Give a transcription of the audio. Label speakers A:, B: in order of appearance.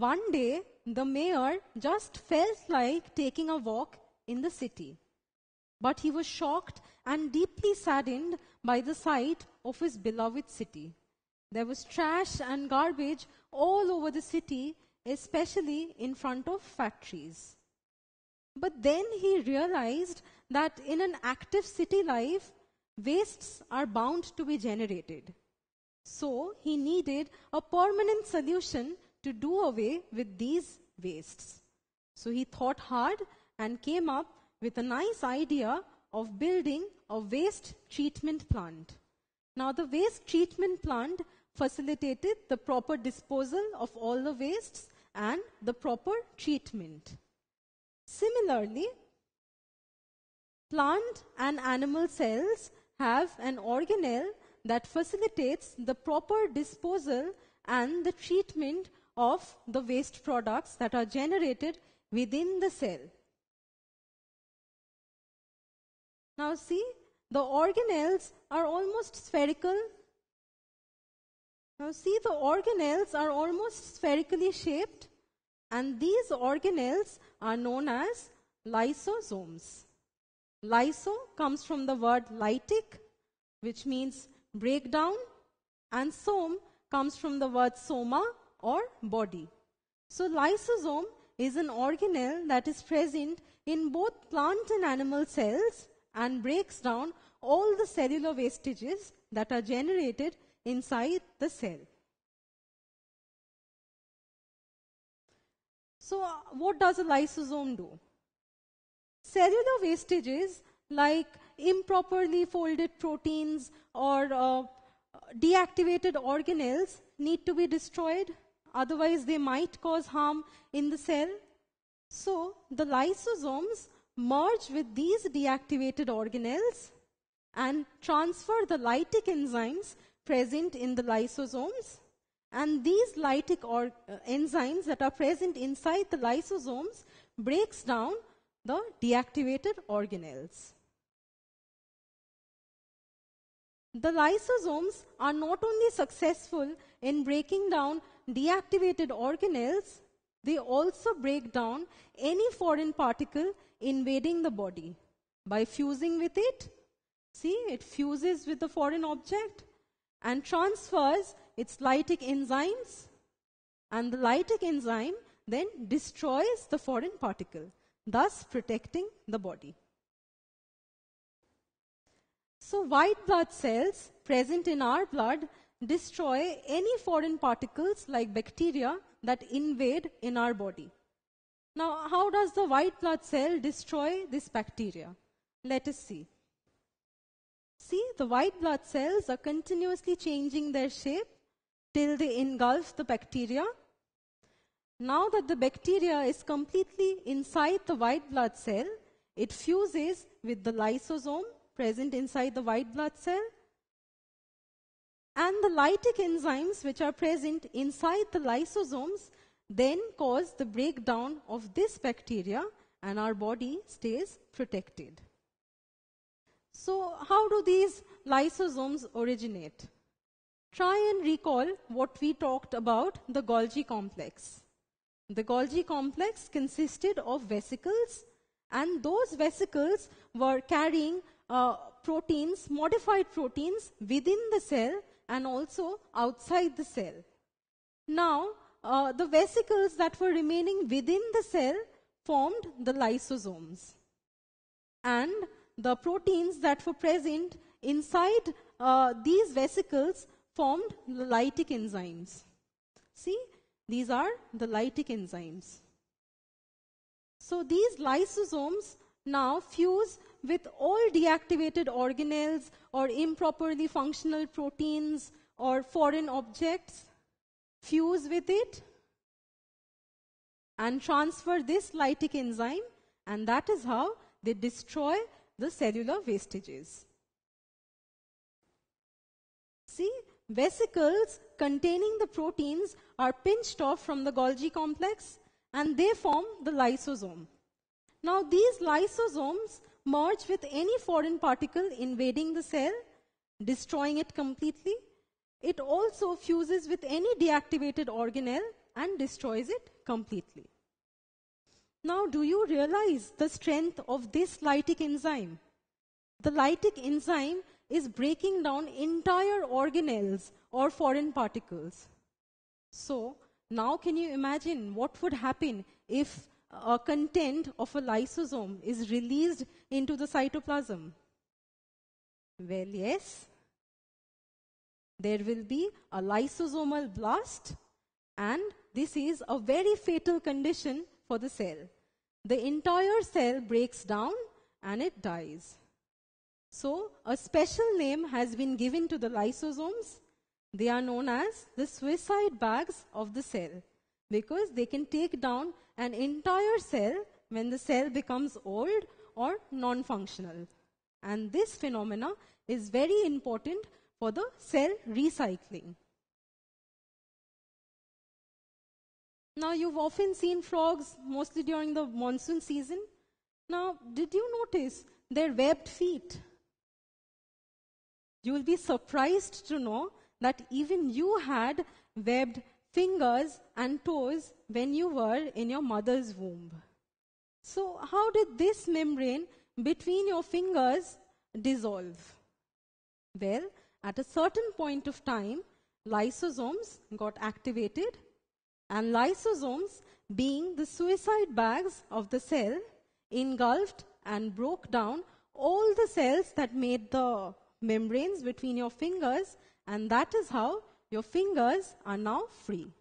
A: One day, the mayor just felt like taking a walk in the city. But he was shocked and deeply saddened by the sight of his beloved city. There was trash and garbage all over the city, especially in front of factories. But then he realized that in an active city life, wastes are bound to be generated. So he needed a permanent solution to do away with these wastes. So he thought hard and came up with a nice idea of building a waste treatment plant. Now the waste treatment plant facilitated the proper disposal of all the wastes and the proper treatment. Similarly, plant and animal cells have an organelle that facilitates the proper disposal and the treatment of the waste products that are generated within the cell. Now see, the organelles are almost spherical. Now see, the organelles are almost spherically shaped and these organelles are known as lysosomes. Lyso comes from the word lytic, which means breakdown, and some comes from the word soma, or body. So lysosome is an organelle that is present in both plant and animal cells and breaks down all the cellular wastages that are generated inside the cell. So what does a lysosome do? Cellular wastages like improperly folded proteins or uh, deactivated organelles need to be destroyed Otherwise, they might cause harm in the cell. So, the lysosomes merge with these deactivated organelles and transfer the lytic enzymes present in the lysosomes. And these lytic or, uh, enzymes that are present inside the lysosomes breaks down the deactivated organelles. The lysosomes are not only successful in breaking down deactivated organelles, they also break down any foreign particle invading the body by fusing with it. See, it fuses with the foreign object and transfers its lytic enzymes and the lytic enzyme then destroys the foreign particle, thus protecting the body. So white blood cells present in our blood destroy any foreign particles like bacteria that invade in our body. Now, how does the white blood cell destroy this bacteria? Let us see. See, the white blood cells are continuously changing their shape till they engulf the bacteria. Now that the bacteria is completely inside the white blood cell, it fuses with the lysosome present inside the white blood cell and the lytic enzymes which are present inside the lysosomes then cause the breakdown of this bacteria and our body stays protected. So how do these lysosomes originate? Try and recall what we talked about the Golgi complex. The Golgi complex consisted of vesicles and those vesicles were carrying uh, proteins, modified proteins within the cell and also outside the cell. Now, uh, the vesicles that were remaining within the cell formed the lysosomes. And the proteins that were present inside uh, these vesicles formed the lytic enzymes. See, these are the lytic enzymes. So these lysosomes now fuse with all deactivated organelles or improperly functional proteins or foreign objects, fuse with it, and transfer this lytic enzyme, and that is how they destroy the cellular wastages. See, vesicles containing the proteins are pinched off from the Golgi complex and they form the lysosome. Now, these lysosomes merge with any foreign particle invading the cell, destroying it completely. It also fuses with any deactivated organelle and destroys it completely. Now, do you realize the strength of this lytic enzyme? The lytic enzyme is breaking down entire organelles or foreign particles. So, now can you imagine what would happen if or content of a lysosome is released into the cytoplasm? Well, yes. There will be a lysosomal blast and this is a very fatal condition for the cell. The entire cell breaks down and it dies. So, a special name has been given to the lysosomes. They are known as the suicide bags of the cell because they can take down an entire cell when the cell becomes old or non-functional. And this phenomena is very important for the cell recycling. Now you've often seen frogs mostly during the monsoon season. Now, did you notice their webbed feet? You will be surprised to know that even you had webbed fingers and toes when you were in your mother's womb. So, how did this membrane between your fingers dissolve? Well, at a certain point of time, lysosomes got activated, and lysosomes, being the suicide bags of the cell, engulfed and broke down all the cells that made the membranes between your fingers, and that is how your fingers are now free.